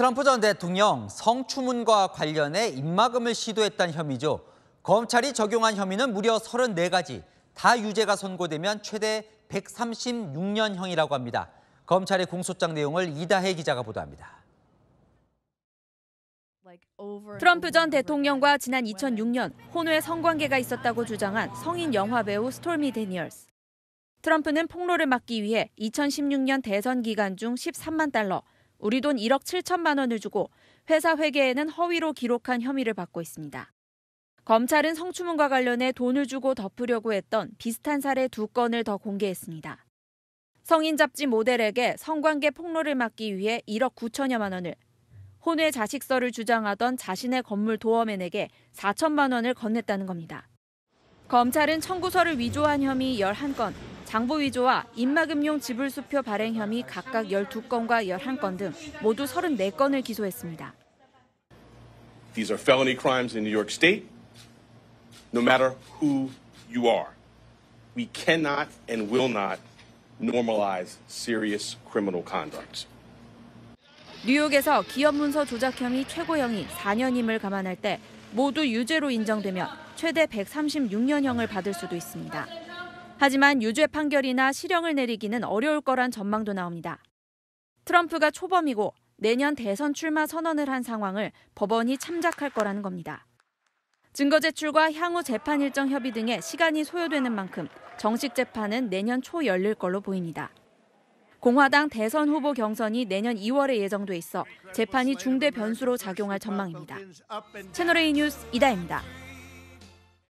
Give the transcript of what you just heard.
트럼프 전 대통령 성추문과 관련해 입막음을 시도했다는 혐의죠. 검찰이 적용한 혐의는 무려 34가지, 다 유죄가 선고되면 최대 136년형이라고 합니다. 검찰의 공소장 내용을 이다혜 기자가 보도합니다. 트럼프 전 대통령과 지난 2006년 혼외 성관계가 있었다고 주장한 성인 영화배우 스톨미 데니얼스. 트럼프는 폭로를 막기 위해 2016년 대선 기간 중 13만 달러, 우리 돈 1억 7천만 원을 주고 회사 회계에는 허위로 기록한 혐의를 받고 있습니다. 검찰은 성추문과 관련해 돈을 주고 덮으려고 했던 비슷한 사례 두 건을 더 공개했습니다. 성인 잡지 모델에게 성관계 폭로를 막기 위해 1억 9천여만 원을, 혼외 자식설을 주장하던 자신의 건물 도어맨에게 4천만 원을 건넸다는 겁니다. 검찰은 청구서를 위조한 혐의 11건, 장보 위조와 입막음용 지불수표 발행 혐의 각각 12건과 11건 등 모두 34건을 기소했습니다. These are felony crimes in New York State. No matter who you are, we cannot and will not normalize serious criminal conduct. 뉴욕에서 기업 문서 조작 혐의 최고형이 4년임을 감안할 때 모두 유죄로 인정되면 최대 136년형을 받을 수도 있습니다. 하지만 유죄 판결이나 실형을 내리기는 어려울 거란 전망도 나옵니다. 트럼프가 초범이고 내년 대선 출마 선언을 한 상황을 법원이 참작할 거라는 겁니다. 증거 제출과 향후 재판 일정 협의 등의 시간이 소요되는 만큼 정식 재판은 내년 초 열릴 걸로 보입니다. 공화당 대선 후보 경선이 내년 2월에 예정돼 있어 재판이 중대 변수로 작용할 전망입니다. 채널A 뉴스 이다입니다.